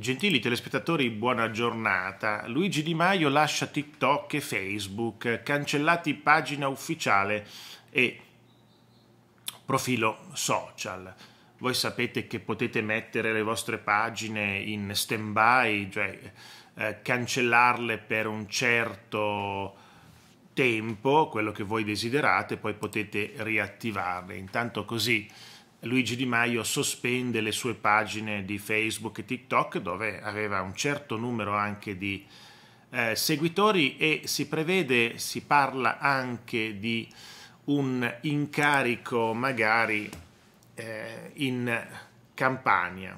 Gentili telespettatori, buona giornata. Luigi Di Maio lascia TikTok e Facebook, cancellati pagina ufficiale e profilo social. Voi sapete che potete mettere le vostre pagine in stand-by, cioè eh, cancellarle per un certo tempo, quello che voi desiderate, poi potete riattivarle. Intanto così Luigi Di Maio sospende le sue pagine di Facebook e TikTok dove aveva un certo numero anche di eh, seguitori e si prevede, si parla anche di un incarico magari eh, in Campania.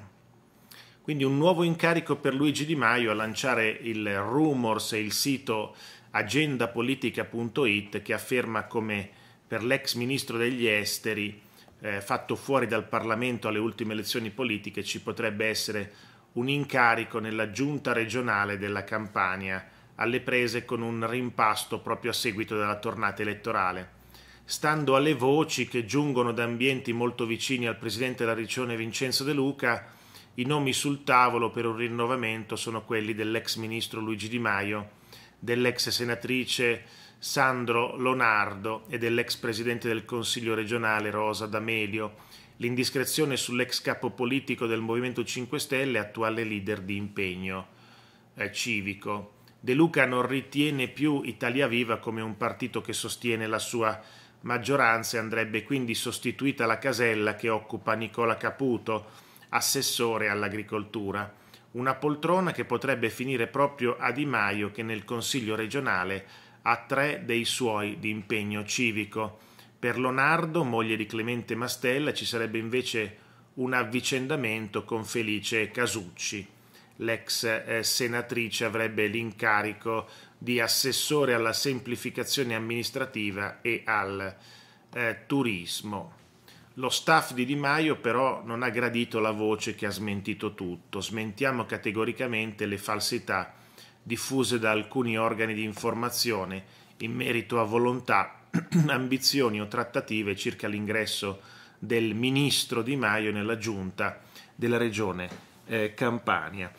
Quindi un nuovo incarico per Luigi Di Maio a lanciare il rumors e il sito agendapolitica.it che afferma come per l'ex ministro degli esteri eh, fatto fuori dal Parlamento alle ultime elezioni politiche ci potrebbe essere un incarico nella giunta regionale della Campania alle prese con un rimpasto proprio a seguito della tornata elettorale. Stando alle voci che giungono da ambienti molto vicini al presidente della regione Vincenzo De Luca, i nomi sul tavolo per un rinnovamento sono quelli dell'ex ministro Luigi Di Maio, dell'ex senatrice Sandro Lonardo e dell'ex presidente del Consiglio regionale Rosa D'Amelio, l'indiscrezione sull'ex capo politico del Movimento 5 Stelle, attuale leader di impegno eh, civico. De Luca non ritiene più Italia Viva come un partito che sostiene la sua maggioranza e andrebbe quindi sostituita la casella che occupa Nicola Caputo, assessore all'agricoltura una poltrona che potrebbe finire proprio a Di Maio che nel Consiglio regionale a tre dei suoi di impegno civico. Per Leonardo, moglie di Clemente Mastella, ci sarebbe invece un avvicendamento con Felice Casucci. L'ex eh, senatrice avrebbe l'incarico di assessore alla semplificazione amministrativa e al eh, turismo. Lo staff di Di Maio però non ha gradito la voce che ha smentito tutto. Smentiamo categoricamente le falsità diffuse da alcuni organi di informazione in merito a volontà, ambizioni o trattative circa l'ingresso del ministro Di Maio nella giunta della regione eh, Campania.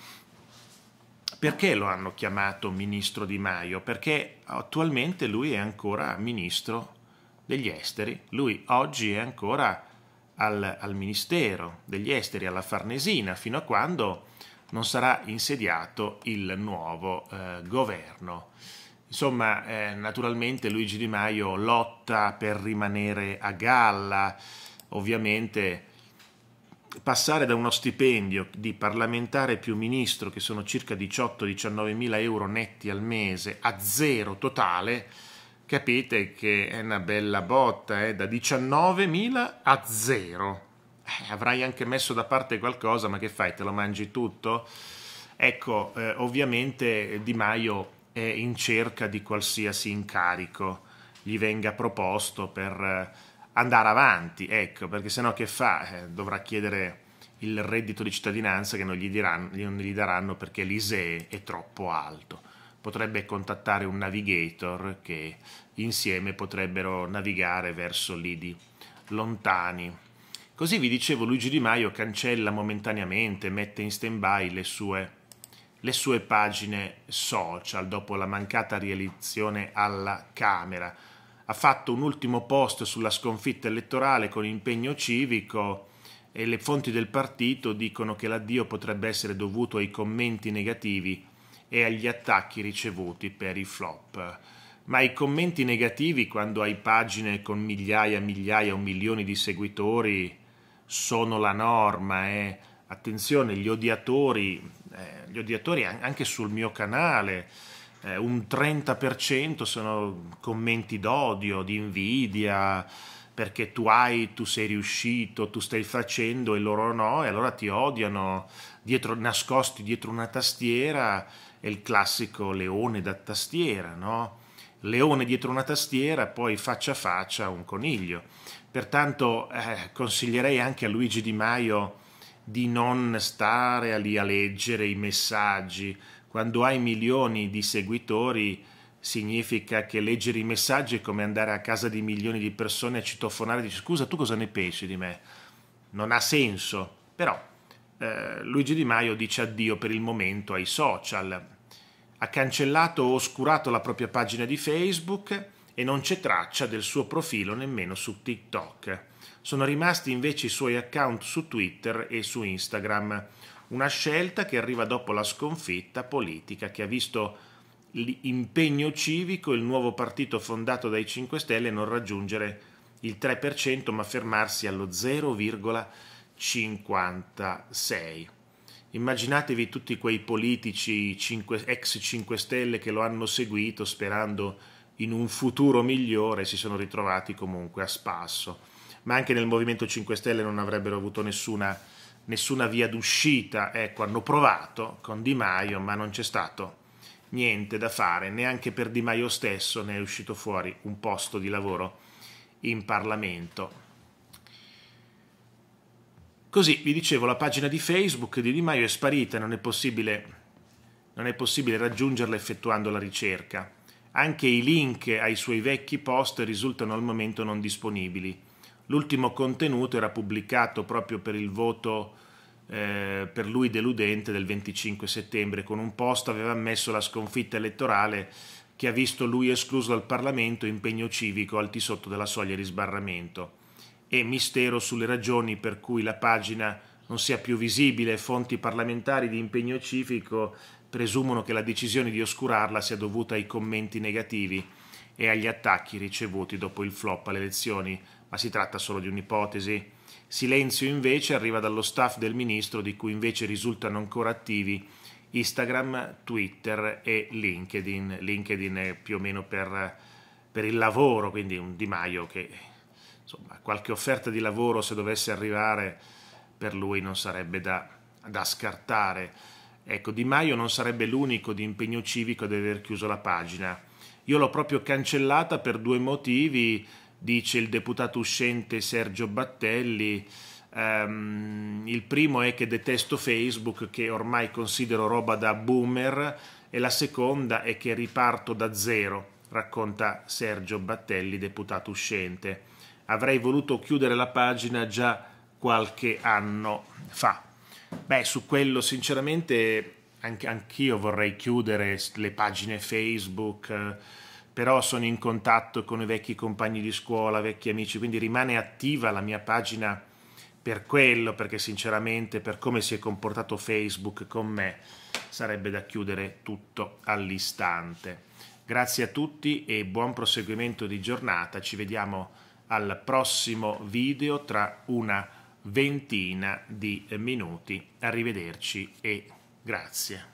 Perché lo hanno chiamato ministro Di Maio? Perché attualmente lui è ancora ministro degli esteri, lui oggi è ancora al, al ministero degli esteri, alla Farnesina, fino a quando non sarà insediato il nuovo eh, governo. Insomma, eh, naturalmente Luigi Di Maio lotta per rimanere a galla, ovviamente passare da uno stipendio di parlamentare più ministro, che sono circa 18-19 mila euro netti al mese, a zero totale, capite che è una bella botta, eh? da 19 mila a zero eh, avrai anche messo da parte qualcosa, ma che fai? Te lo mangi tutto? Ecco, eh, ovviamente Di Maio è in cerca di qualsiasi incarico gli venga proposto per eh, andare avanti, ecco, perché sennò che fa? Eh, dovrà chiedere il reddito di cittadinanza che non gli, diranno, non gli daranno perché l'ISEE è troppo alto. Potrebbe contattare un navigator che insieme potrebbero navigare verso lidi lontani. Così vi dicevo, Luigi Di Maio cancella momentaneamente, mette in stand-by le sue, le sue pagine social dopo la mancata rielezione alla Camera. Ha fatto un ultimo post sulla sconfitta elettorale con impegno civico e le fonti del partito dicono che l'addio potrebbe essere dovuto ai commenti negativi e agli attacchi ricevuti per i flop. Ma i commenti negativi quando hai pagine con migliaia, migliaia o milioni di seguitori sono la norma. Eh. Attenzione, gli odiatori, eh, gli odiatori anche sul mio canale, eh, un 30% sono commenti d'odio, di invidia, perché tu hai, tu sei riuscito, tu stai facendo e loro no, e allora ti odiano dietro, nascosti dietro una tastiera, è il classico leone da tastiera, no? leone dietro una tastiera, poi faccia a faccia un coniglio. Pertanto eh, consiglierei anche a Luigi Di Maio di non stare lì a leggere i messaggi. Quando hai milioni di seguitori significa che leggere i messaggi è come andare a casa di milioni di persone a citofonare e dire scusa tu cosa ne pensi di me? Non ha senso. Però eh, Luigi Di Maio dice addio per il momento ai social ha cancellato o oscurato la propria pagina di Facebook e non c'è traccia del suo profilo nemmeno su TikTok. Sono rimasti invece i suoi account su Twitter e su Instagram, una scelta che arriva dopo la sconfitta politica che ha visto l'impegno civico, il nuovo partito fondato dai 5 Stelle, non raggiungere il 3% ma fermarsi allo 0,56%. Immaginatevi tutti quei politici 5, ex 5 Stelle che lo hanno seguito sperando in un futuro migliore, si sono ritrovati comunque a spasso. Ma anche nel Movimento 5 Stelle non avrebbero avuto nessuna, nessuna via d'uscita. Ecco, hanno provato con Di Maio, ma non c'è stato niente da fare, neanche per Di Maio stesso ne è uscito fuori un posto di lavoro in Parlamento. Così, vi dicevo, la pagina di Facebook di Di Maio è sparita, non è possibile, non è possibile raggiungerla effettuando la ricerca. Anche i link ai suoi vecchi post risultano al momento non disponibili. L'ultimo contenuto era pubblicato proprio per il voto eh, per lui deludente del 25 settembre, con un post aveva ammesso la sconfitta elettorale che ha visto lui escluso dal Parlamento impegno civico al di sotto della soglia di sbarramento e mistero sulle ragioni per cui la pagina non sia più visibile. Fonti parlamentari di impegno civico presumono che la decisione di oscurarla sia dovuta ai commenti negativi e agli attacchi ricevuti dopo il flop alle elezioni, ma si tratta solo di un'ipotesi. Silenzio invece arriva dallo staff del ministro di cui invece risultano ancora attivi Instagram, Twitter e LinkedIn. LinkedIn è più o meno per, per il lavoro, quindi un Di Maio che insomma, qualche offerta di lavoro se dovesse arrivare per lui non sarebbe da, da scartare. Ecco, Di Maio non sarebbe l'unico di impegno civico ad aver chiuso la pagina. Io l'ho proprio cancellata per due motivi, dice il deputato uscente Sergio Battelli. Um, il primo è che detesto Facebook, che ormai considero roba da boomer, e la seconda è che riparto da zero, racconta Sergio Battelli, deputato uscente avrei voluto chiudere la pagina già qualche anno fa. Beh, su quello sinceramente anche, anch'io vorrei chiudere le pagine Facebook, però sono in contatto con i vecchi compagni di scuola, vecchi amici, quindi rimane attiva la mia pagina per quello, perché sinceramente per come si è comportato Facebook con me sarebbe da chiudere tutto all'istante. Grazie a tutti e buon proseguimento di giornata, ci vediamo al prossimo video tra una ventina di minuti. Arrivederci e grazie.